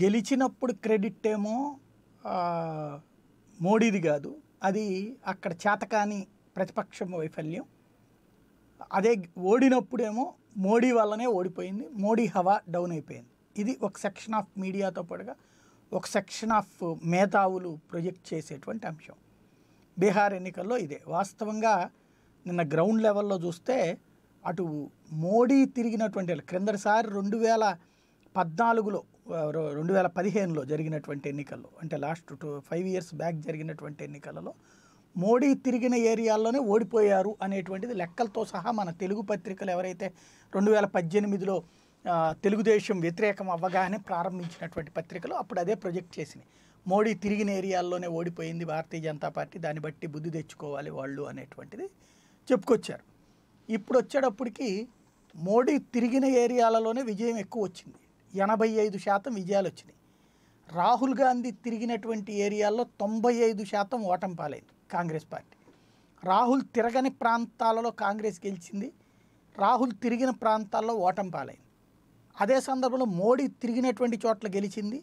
గెలిచినప్పుడు క్రెడిట్ ఏమో మోడీది కాదు అది అక్కడ చేతకాని ప్రతిపక్షం వైఫల్యం అదే ఓడినప్పుడేమో మోడీ వల్లనే ఓడిపోయింది మోడీ హవా డౌన్ అయిపోయింది ఇది ఒక సెక్షన్ ఆఫ్ మీడియాతో పాటుగా ఒక సెక్షన్ ఆఫ్ మేధావులు ప్రొజెక్ట్ చేసేటువంటి అంశం బీహార్ ఎన్నికల్లో ఇదే వాస్తవంగా నిన్న గ్రౌండ్ లెవెల్లో చూస్తే అటు మోడీ తిరిగినటువంటి క్రిందసారి రెండు వేల పద్నాలుగులో రెండు వేల పదిహేనులో జరిగినటువంటి ఎన్నికల్లో అంటే last two five years back జరిగినటువంటి ఎన్నికలలో మోడీ తిరిగిన ఏరియాల్లోనే ఓడిపోయారు అనేటువంటిది లెక్కలతో సహా మన తెలుగు పత్రికలు ఎవరైతే రెండు వేల పద్దెనిమిదిలో తెలుగుదేశం వ్యతిరేకం అవ్వగానే ప్రారంభించినటువంటి పత్రికలు అప్పుడు అదే ప్రొజెక్ట్ చేసినాయి మోడీ తిరిగిన ఏరియాల్లోనే ఓడిపోయింది భారతీయ జనతా పార్టీ దాన్ని బట్టి బుద్ధి తెచ్చుకోవాలి వాళ్ళు అనేటువంటిది చెప్పుకొచ్చారు ఇప్పుడు వచ్చేటప్పటికి మోడీ తిరిగిన ఏరియాలలోనే విజయం ఎక్కువ వచ్చింది ఎనభై ఐదు శాతం విజయాలు వచ్చినాయి రాహుల్ గాంధీ తిరిగినటువంటి ఏరియాల్లో తొంభై ఐదు శాతం ఓటం పాలైంది కాంగ్రెస్ పార్టీ రాహుల్ తిరగని ప్రాంతాలలో కాంగ్రెస్ గెలిచింది రాహుల్ తిరిగిన ప్రాంతాల్లో ఓటం పాలైంది అదే సందర్భంలో మోడీ తిరిగినటువంటి చోట్ల గెలిచింది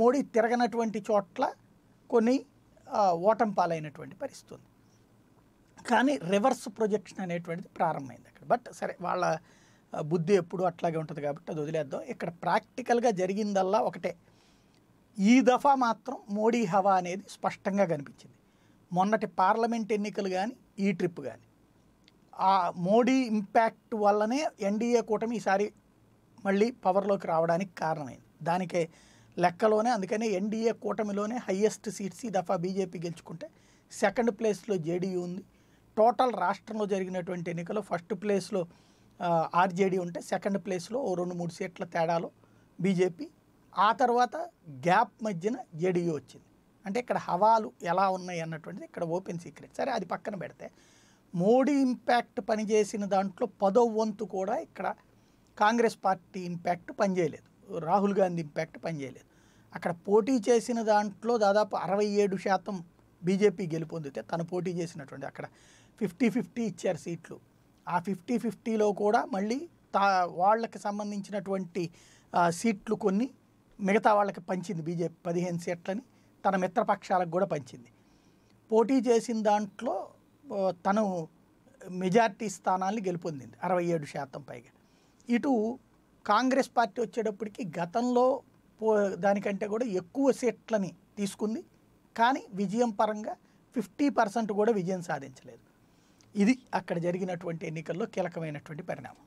మోడీ తిరగనటువంటి చోట్ల కొన్ని ఓటం పాలైనటువంటి పరిస్థితి ఉంది కానీ రివర్స్ ప్రొజెక్షన్ అనేటువంటిది ప్రారంభమైంది అక్కడ బట్ సరే వాళ్ళ బుద్ధి ఎప్పుడు అట్లాగే ఉంటుంది కాబట్టి అది వదిలేద్దాం ఇక్కడ ప్రాక్టికల్గా జరిగిందల్లా ఒకటే ఈ దఫా మాత్రం మోడీ హవా అనేది స్పష్టంగా కనిపించింది మొన్నటి పార్లమెంట్ ఎన్నికలు కానీ ఈ ట్రిప్ కానీ ఆ మోడీ ఇంపాక్ట్ వల్లనే ఎన్డీఏ కూటమి ఈసారి మళ్ళీ పవర్లోకి రావడానికి కారణమైంది దానికే లెక్కలోనే అందుకనే ఎన్డీఏ కూటమిలోనే హయ్యెస్ట్ సీట్స్ ఈ దఫా బీజేపీ గెలుచుకుంటే సెకండ్ ప్లేస్లో జేడీయూ ఉంది టోటల్ రాష్ట్రంలో జరిగినటువంటి ఎన్నికలో ఫస్ట్ ప్లేస్లో ఆర్జేడీ ఉంటే సెకండ్ ప్లేస్లో ఓ రెండు మూడు సీట్ల తేడాలో బీజేపీ ఆ తర్వాత గ్యాప్ మధ్యన జేడీయూ వచ్చింది అంటే ఇక్కడ హవాలు ఎలా ఉన్నాయి అన్నటువంటిది ఇక్కడ ఓపెన్ సీక్రెట్ సరే అది పక్కన పెడితే మోడీ ఇంపాక్ట్ పనిచేసిన దాంట్లో పదో వంతు కూడా ఇక్కడ కాంగ్రెస్ పార్టీ ఇంపాక్ట్ పనిచేయలేదు రాహుల్ గాంధీ ఇంపాక్ట్ పనిచేయలేదు అక్కడ పోటీ చేసిన దాంట్లో దాదాపు అరవై ఏడు శాతం బీజేపీ గెలుపొందితే తను పోటీ చేసినటువంటి అక్కడ ఫిఫ్టీ ఫిఫ్టీ ఇచ్చారు సీట్లు ఆ ఫిఫ్టీ ఫిఫ్టీలో కూడా మళ్ళీ తా వాళ్ళకి సంబంధించినటువంటి సీట్లు కొన్ని మిగతా వాళ్ళకి పంచింది బీజేపీ పదిహేను సీట్లని తన మిత్రపక్షాలకు కూడా పంచింది పోటీ చేసిన దాంట్లో తను మెజార్టీ స్థానాన్ని గెలుపొందింది అరవై ఏడు శాతం పైగా ఇటు కాంగ్రెస్ పార్టీ వచ్చేటప్పటికి గతంలో పో దానికంటే కూడా ఎక్కువ సీట్లని తీసుకుంది కానీ విజయం పరంగా ఫిఫ్టీ పర్సెంట్ కూడా విజయం సాధించలేదు ఇది అక్కడ జరిగినటువంటి ఎన్నికల్లో కీలకమైనటువంటి పరిణామం